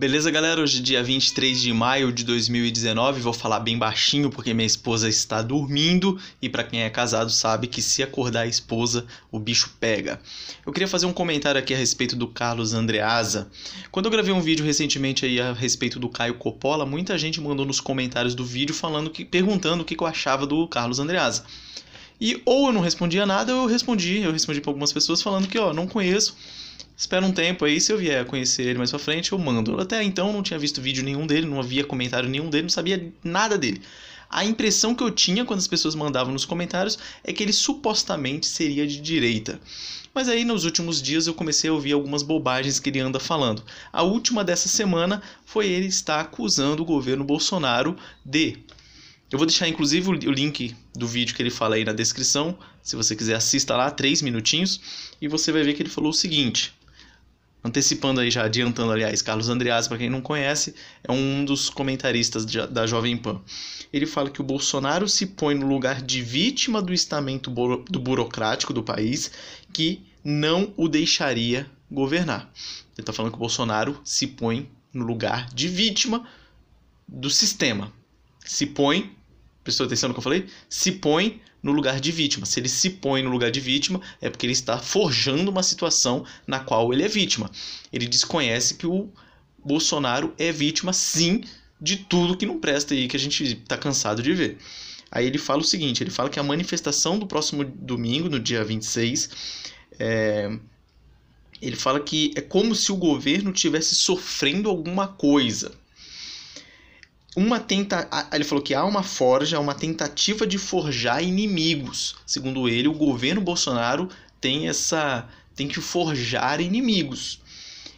Beleza, galera? Hoje é dia 23 de maio de 2019. Vou falar bem baixinho porque minha esposa está dormindo e para quem é casado sabe que se acordar a esposa, o bicho pega. Eu queria fazer um comentário aqui a respeito do Carlos Andreasa. Quando eu gravei um vídeo recentemente aí a respeito do Caio Coppola, muita gente mandou nos comentários do vídeo falando que perguntando o que eu achava do Carlos Andreasa. E ou eu não respondia nada, ou eu respondi, eu respondi para algumas pessoas falando que, ó, não conheço, espera um tempo aí, se eu vier conhecer ele mais pra frente, eu mando. até então não tinha visto vídeo nenhum dele, não havia comentário nenhum dele, não sabia nada dele. A impressão que eu tinha quando as pessoas mandavam nos comentários é que ele supostamente seria de direita. Mas aí nos últimos dias eu comecei a ouvir algumas bobagens que ele anda falando. A última dessa semana foi ele estar acusando o governo Bolsonaro de eu vou deixar inclusive o link do vídeo que ele fala aí na descrição, se você quiser assista lá, três minutinhos, e você vai ver que ele falou o seguinte, antecipando aí já, adiantando aliás, Carlos Andreas, para quem não conhece, é um dos comentaristas da Jovem Pan. Ele fala que o Bolsonaro se põe no lugar de vítima do estamento buro do burocrático do país, que não o deixaria governar. Ele está falando que o Bolsonaro se põe no lugar de vítima do sistema. Se põe prestou atenção no que eu falei? Se põe no lugar de vítima. Se ele se põe no lugar de vítima, é porque ele está forjando uma situação na qual ele é vítima. Ele desconhece que o Bolsonaro é vítima, sim, de tudo que não presta e que a gente está cansado de ver. Aí ele fala o seguinte: ele fala que a manifestação do próximo domingo, no dia 26, é, ele fala que é como se o governo tivesse sofrendo alguma coisa uma tenta ele falou que há uma forja, uma tentativa de forjar inimigos. Segundo ele, o governo Bolsonaro tem essa tem que forjar inimigos.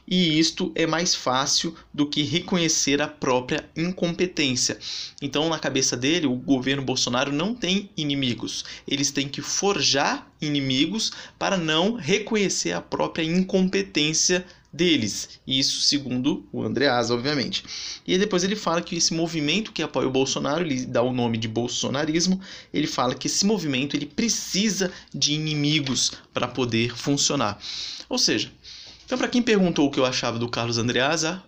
E isto é mais fácil do que reconhecer a própria incompetência. Então, na cabeça dele, o governo Bolsonaro não tem inimigos. Eles têm que forjar inimigos para não reconhecer a própria incompetência deles. Isso segundo o Andreas, obviamente. E depois ele fala que esse movimento que apoia o Bolsonaro, ele dá o nome de bolsonarismo, ele fala que esse movimento ele precisa de inimigos para poder funcionar. Ou seja, então para quem perguntou o que eu achava do Carlos Andreasa,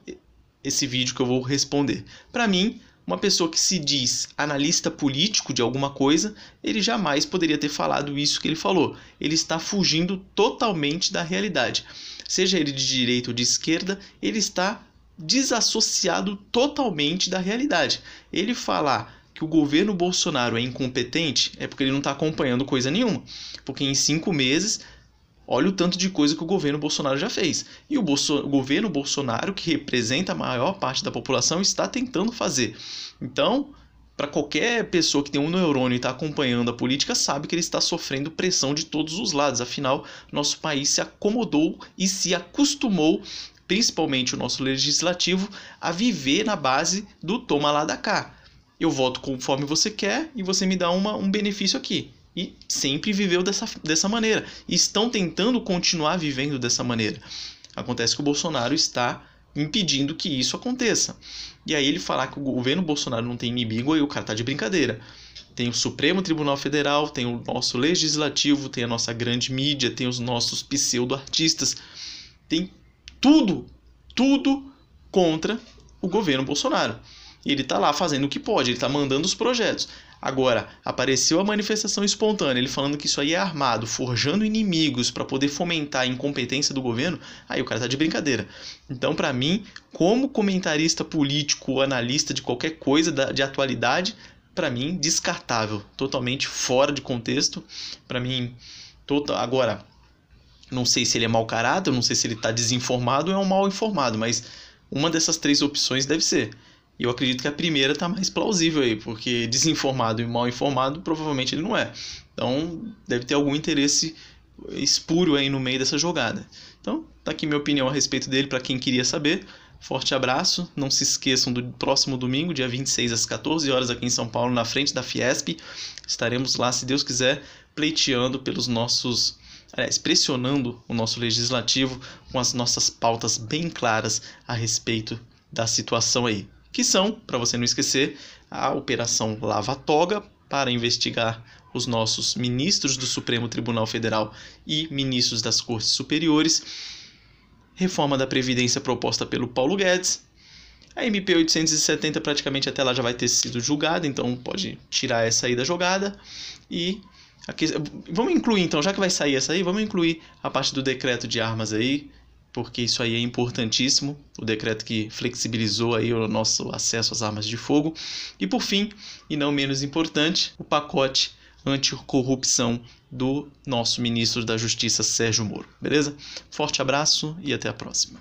esse vídeo que eu vou responder. Para mim, uma pessoa que se diz analista político de alguma coisa, ele jamais poderia ter falado isso que ele falou. Ele está fugindo totalmente da realidade. Seja ele de direita ou de esquerda, ele está desassociado totalmente da realidade. Ele falar que o governo Bolsonaro é incompetente é porque ele não está acompanhando coisa nenhuma. Porque em cinco meses Olha o tanto de coisa que o governo Bolsonaro já fez. E o, Bolso o governo Bolsonaro, que representa a maior parte da população, está tentando fazer. Então, para qualquer pessoa que tem um neurônio e está acompanhando a política, sabe que ele está sofrendo pressão de todos os lados. Afinal, nosso país se acomodou e se acostumou, principalmente o nosso legislativo, a viver na base do toma lá da cá. Eu voto conforme você quer e você me dá uma, um benefício aqui e sempre viveu dessa, dessa maneira. E estão tentando continuar vivendo dessa maneira. Acontece que o Bolsonaro está impedindo que isso aconteça. E aí ele falar que o governo Bolsonaro não tem inimigo, aí o cara tá de brincadeira. Tem o Supremo Tribunal Federal, tem o nosso legislativo, tem a nossa grande mídia, tem os nossos pseudo-artistas. Tem tudo, tudo contra o governo Bolsonaro. E ele está lá fazendo o que pode, ele está mandando os projetos. Agora, apareceu a manifestação espontânea, ele falando que isso aí é armado, forjando inimigos para poder fomentar a incompetência do governo, aí o cara tá de brincadeira. Então, para mim, como comentarista político, analista de qualquer coisa de atualidade, para mim, descartável, totalmente fora de contexto. Para mim, total... agora, não sei se ele é mau caráter, não sei se ele tá desinformado ou é um mal informado, mas uma dessas três opções deve ser. E eu acredito que a primeira está mais plausível aí, porque desinformado e mal informado provavelmente ele não é. Então deve ter algum interesse espúrio aí no meio dessa jogada. Então, tá aqui minha opinião a respeito dele para quem queria saber. Forte abraço. Não se esqueçam do próximo domingo, dia 26 às 14 horas aqui em São Paulo, na frente da Fiesp. Estaremos lá, se Deus quiser, pleiteando pelos nossos aliás, pressionando o nosso legislativo com as nossas pautas bem claras a respeito da situação aí que são, para você não esquecer, a Operação Lava Toga para investigar os nossos ministros do Supremo Tribunal Federal e ministros das Cortes Superiores, reforma da Previdência proposta pelo Paulo Guedes, a MP 870 praticamente até lá já vai ter sido julgada, então pode tirar essa aí da jogada. E aqui, vamos incluir então, já que vai sair essa aí, vamos incluir a parte do decreto de armas aí, porque isso aí é importantíssimo, o decreto que flexibilizou aí o nosso acesso às armas de fogo. E por fim, e não menos importante, o pacote anticorrupção do nosso ministro da Justiça Sérgio Moro. Beleza? Forte abraço e até a próxima.